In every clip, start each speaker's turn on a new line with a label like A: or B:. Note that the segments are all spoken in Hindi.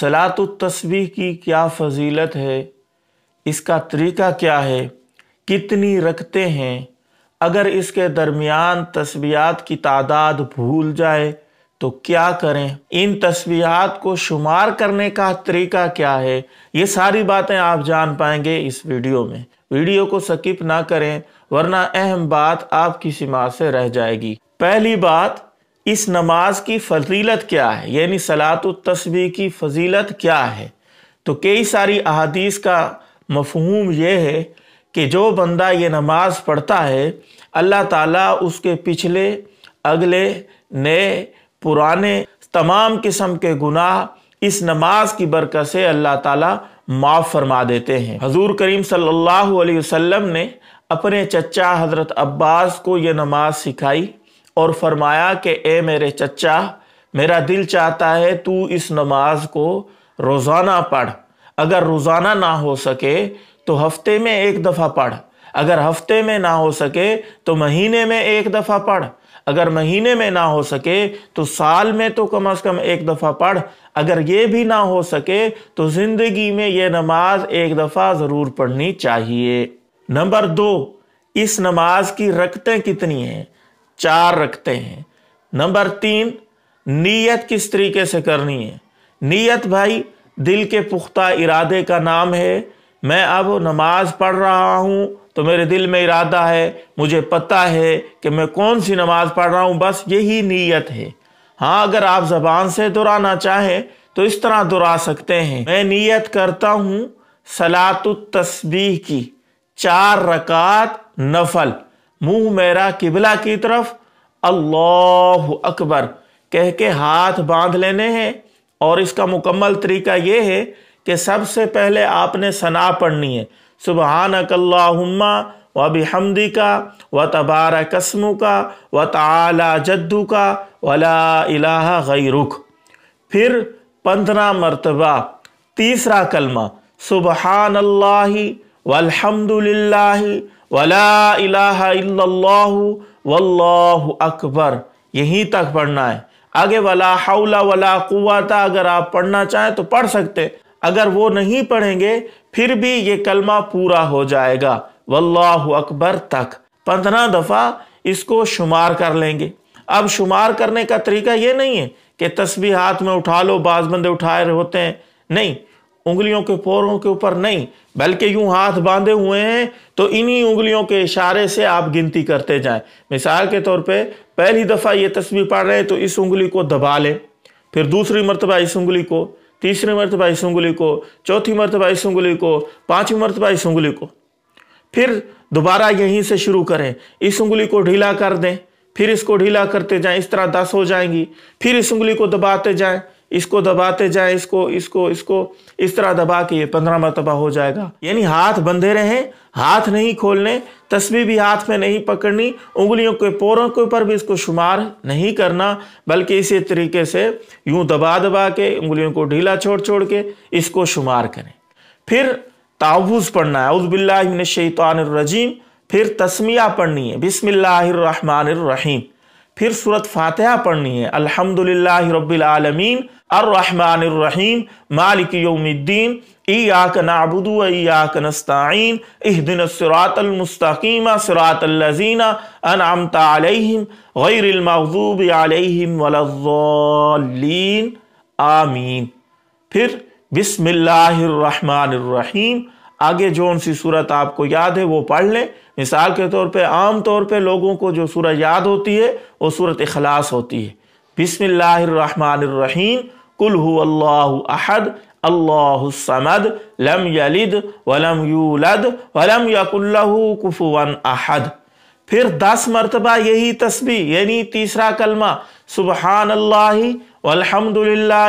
A: सलात तस्बीह की क्या फजीलत है इसका तरीका क्या है कितनी रखते हैं अगर इसके दरमियान तस्बियात की तादाद भूल जाए तो क्या करें इन तस्बियात को शुमार करने का तरीका क्या है ये सारी बातें आप जान पाएंगे इस वीडियो में वीडियो को स्किप ना करें वरना अहम बात आपकी सीमा से रह जाएगी पहली बात इस नमाज की फजीलत क्या है यानी सलात तस्बी की फजीलत क्या है तो कई सारी अहादीस का मफहूम यह है कि जो बंदा ये नमाज पढ़ता है अल्लाह ताला उसके पिछले अगले नए पुराने तमाम किस्म के गुनाह इस नमाज की बरकत से अल्लाह ताला माफ़ फरमा देते हैं हजूर करीम सल्लल्लाहु अलैहि वसल्लम ने अपने चचा हज़रत अब्बास को यह नमाज सिखाई और फरमाया कि ए मेरे चचा मेरा दिल चाहता है तू इस नमाज को रोज़ाना पढ़ अगर रोज़ाना ना हो सके तो हफ्ते में एक दफ़ा पढ़ अगर हफ्ते में ना हो सके तो महीने में एक दफ़ा पढ़ अगर महीने में ना हो सके तो साल में तो कम अज़ कम एक दफ़ा पढ़ अगर ये भी ना हो सके तो ज़िंदगी में ये नमाज एक दफ़ा ज़रूर पढ़नी चाहिए नंबर दो इस नमाज की रकतें कितनी हैं चार रखते हैं नंबर तीन नीयत किस तरीके से करनी है नीयत भाई दिल के पुख्ता इरादे का नाम है मैं अब नमाज पढ़ रहा हूँ तो मेरे दिल में इरादा है मुझे पता है कि मैं कौन सी नमाज पढ़ रहा हूँ बस यही नीयत है हाँ अगर आप ज़बान से दोहराना चाहें तो इस तरह दोहरा सकते हैं मैं नीयत करता हूँ सलात तस्बीह की चार रकात नफल मुंह मेरा किबला की तरफ अल्लाह अकबर कह के हाथ बांध लेने हैं और इसका मुकम्मल तरीका ये है कि सबसे पहले आपने सना पढ़नी है नकल्ला व हमदी का व तबार कसमू का व तला जद्दू का वला इलाहा रुख फिर पंद्रह मरतबा तीसरा कलमा सुबह अल्लाही वल्हम्दुलिल्लाही वला वल्लाहु अकबर यहीं तक पढ़ना है आगे वला हौला वला कुवाता अगर आप पढ़ना चाहें तो पढ़ सकते अगर वो नहीं पढ़ेंगे फिर भी ये कलमा पूरा हो जाएगा वल्लाहु अकबर तक पंद्रह दफ़ा इसको शुमार कर लेंगे अब शुमार करने का तरीका ये नहीं है कि तस्वीर हाथ में उठा लो बाज बंदे उठाए होते हैं नहीं उंगलियों के पोरों के ऊपर नहीं बल्कि यूं हाथ बांधे हुए हैं तो इन्हीं उंगलियों के इशारे से आप गिनती करते जाएं मिसाल के तौर पे पहली दफ़ा ये तस्वीर पढ़ रहे हैं तो इस उंगली को दबा लें फिर दूसरी मरतबा इस उंगली को तीसरी मरतबा इस उंगली को चौथी मरतबा इस उंगली को पाँचवीं मरतबा इस उंगली को फिर दोबारा यहीं से शुरू करें इस उंगली को ढीला कर दें फिर इसको ढीला करते जाएं इस तरह दस हो जाएंगी फिर इस उंगली को दबाते जाएं इसको दबाते जाए इसको इसको इसको इस तरह दबा के ये पंद्रह मरतबा हो जाएगा यानी हाथ बंधे रहें हाथ नहीं खोलने तस्वीर भी हाथ में नहीं पकड़नी उंगलियों के पोरों के ऊपर भी इसको शुमार नहीं करना बल्कि इसी तरीके से यूं दबा दबा के उंगलियों को ढीला छोड़ छोड़ के इसको शुमार करें फिर तावुज़ पढ़ना है उज़बिल्लाशैतानरजीम फिर तस्मिया पढ़नी है बिसमिल्लर रहीम फिर सूरत फातहा पढ़नी है अल्हम्दुलिल्लाह रब्बिलआलमीन अर्रहमान अर्रहीम ईयाक नाबुदु ईयाक नस्ताईन इहदिन सिरातल मुस्तकीम सिरातल लजीना अनअमत अलैहिम आमीन फिर बिस्मिल्लाहिर्रहमानिर्रहीम आगे जो सी सूरत आपको याद है वो पढ़ लें मिसाल के तौर पे आम तौर पे लोगों को जो सूरत याद होती है वो सूरत अखलास होती है बिसमीम कुल अहद अल्लाहमद लम यलिद वलम यूलद वलम यकुल्लकुफवन अहद फिर दस मरतबा यही तस्बी यानी तीसरा कलमा सुबहान अल्लाह वलहमदिल्ला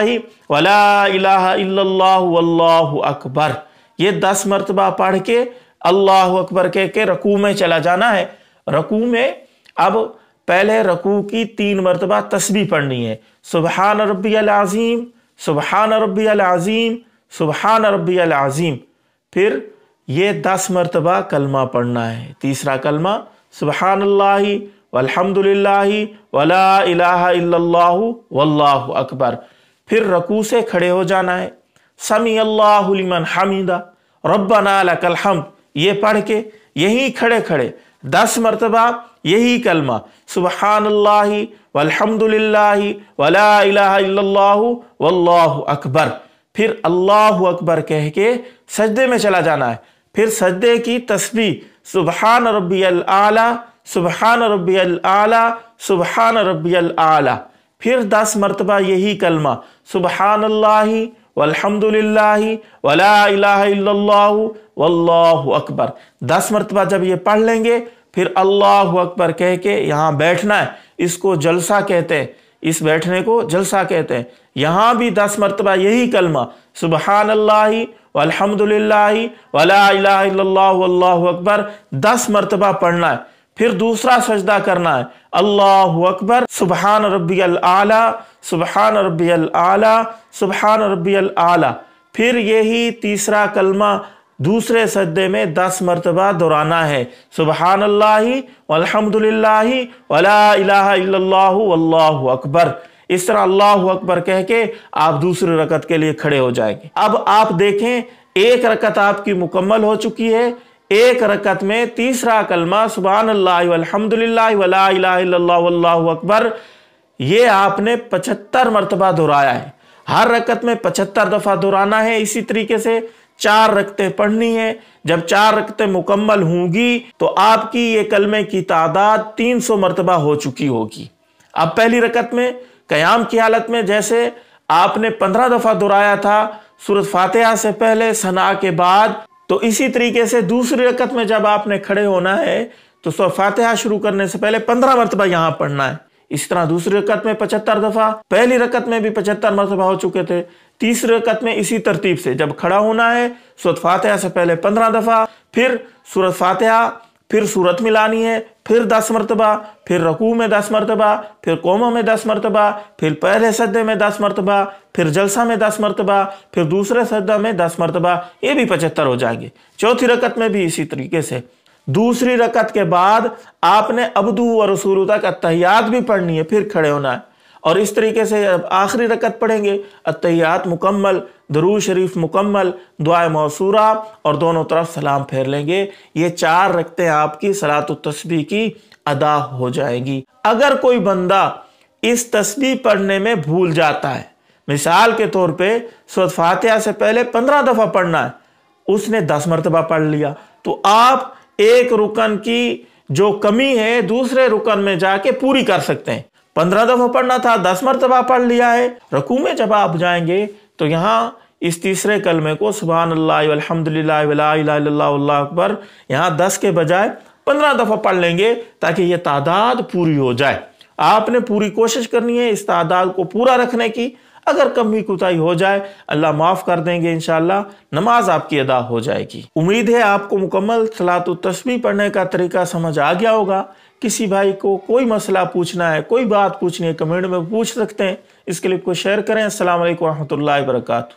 A: वला अकबर ये दस मरतबा पढ़ के अल्लाह अकबर कह के रकू में चला जाना है रकू में अब पहले रकू की तीन मरतबा तस्बी पढ़नी है सुबहान रबी अज़ीम सुबहान रबी अज़ीम सुबहान रबी अज़ीम फिर ये दस मरतबा कलमा पढ़ना है तीसरा कलमा सुबहान वल्हम्दुलिल्लाह वला अकबर फिर रकू से खड़े हो जाना है समी अल्लाहमन हामिदा रब्बना लकल ये पढ़ के यहीं खड़े खड़े दस मरतबा यही कलमा सुबहानल्लाही वल्हम्दुलिल्लाही वला इलाहा वल्लाहु अकबर फिर अल्लाह अकबर कह के सजदे में चला जाना है फिर सजदे की तस्बी सुबहान रबी आला सुबहान रबी आला सुबहान रबी आला फिर दस मरतबा यही कलमा सुबहान अल्हम्दुलिल्लाह वला वल्लाहु अकबर दस मरतबा जब ये पढ़ लेंगे फिर अल्लाह अकबर कह के यहाँ बैठना है इसको जलसा कहते हैं इस बैठने को जलसा कहते हैं यहाँ भी दस मरतबा यही कलमा सुबहान अल्लाह अलहमदिल्ला वला अल्लाह अकबर दस मरतबा पढ़ना है फिर दूसरा सजदा करना है अल्लाह अकबर सुबहान रबी आला सुबहान रबी आला सुबहान रबी आला फिर यही तीसरा कलमा दूसरे सदे में दस मरतबा दोहराना है सुबहान अल्लाह अकबर इस तरह अल्लाह अकबर कह के आप दूसरी रकत के लिए खड़े हो जाएंगे अब आप देखें एक रकत आपकी मुकम्मल हो चुकी है एक रकत में तीसरा कलमा सुबहान अल्लाह अकबर ये आपने पचहत्तर मरतबा दोहराया है हर रकत में पचहत्तर दफ़ा दोहराना है इसी तरीके से चार रकतें पढ़नी है जब चार रकतें मुकम्मल होंगी तो आपकी ये कलमे की तादाद तीन सौ मरतबा हो चुकी होगी अब पहली रकत में क़याम की हालत में जैसे आपने पंद्रह दफ़ा दोहराया था सूरत फातिहा से पहले सना के बाद तो इसी तरीके से दूसरी रकत में जब आपने खड़े होना है तो सो फातिहा शुरू करने से पहले पंद्रह मरतबा यहाँ पढ़ना है इस तरह दूसरी रकत में पचहत्तर दफ़ा पहली रकत में भी पचहत्तर मरतबा हो चुके थे तीसरी रकत में इसी तरतीब से जब खड़ा होना है सूरत फातिहा से पहले पंद्रह दफ़ा फिर सूरत फातिहा फिर सूरत मिलानी है फिर दस मरतबा फिर रकू में दस मरतबा फिर कोमा में दस मरतबा फिर पहले सदे में दस मरतबा फिर जलसा में दस मरतबा फिर दूसरे सदा में दस मरतबा ये भी पचहत्तर हो जाएंगे चौथी रकत में भी इसी तरीके से दूसरी रकत के बाद आपने अबदू और रसूलता का तहियात भी पढ़नी है फिर खड़े होना है और इस तरीके से आखिरी रकत पढ़ेंगे अतियात मुकम्मल दरू शरीफ मुकम्मल दुआ मौसूरा और दोनों तरफ सलाम फेर लेंगे ये चार रकतें आपकी सलात तस्बी की अदा हो जाएगी अगर कोई बंदा इस तस्बी पढ़ने में भूल जाता है मिसाल के तौर पे सद फातह से पहले पंद्रह दफ़ा पढ़ना है उसने दस मरतबा पढ़ लिया तो आप एक रुकन की जो कमी है दूसरे रुकन में जाके पूरी कर सकते हैं पंद्रह दफा पढ़ना था दस मरतबा पढ़ लिया है रकू में जब आप जाएंगे तो यहाँ इस तीसरे कलमे को सुबह अकबर यहाँ दस के बजाय पंद्रह दफ़ा पढ़ लेंगे ताकि ये तादाद पूरी हो जाए आपने पूरी कोशिश करनी है इस तादाद को पूरा रखने की अगर कमी कुताही हो जाए अल्लाह माफ़ कर देंगे इन नमाज आपकी अदा हो जाएगी उम्मीद है आपको मुकम्मल सलात तस्वीर पढ़ने का तरीका समझ आ गया होगा किसी भाई को कोई मसला पूछना है कोई बात पूछनी है कमेंट में पूछ सकते हैं इसके लिए को शेयर करें असल वरहमल वर्का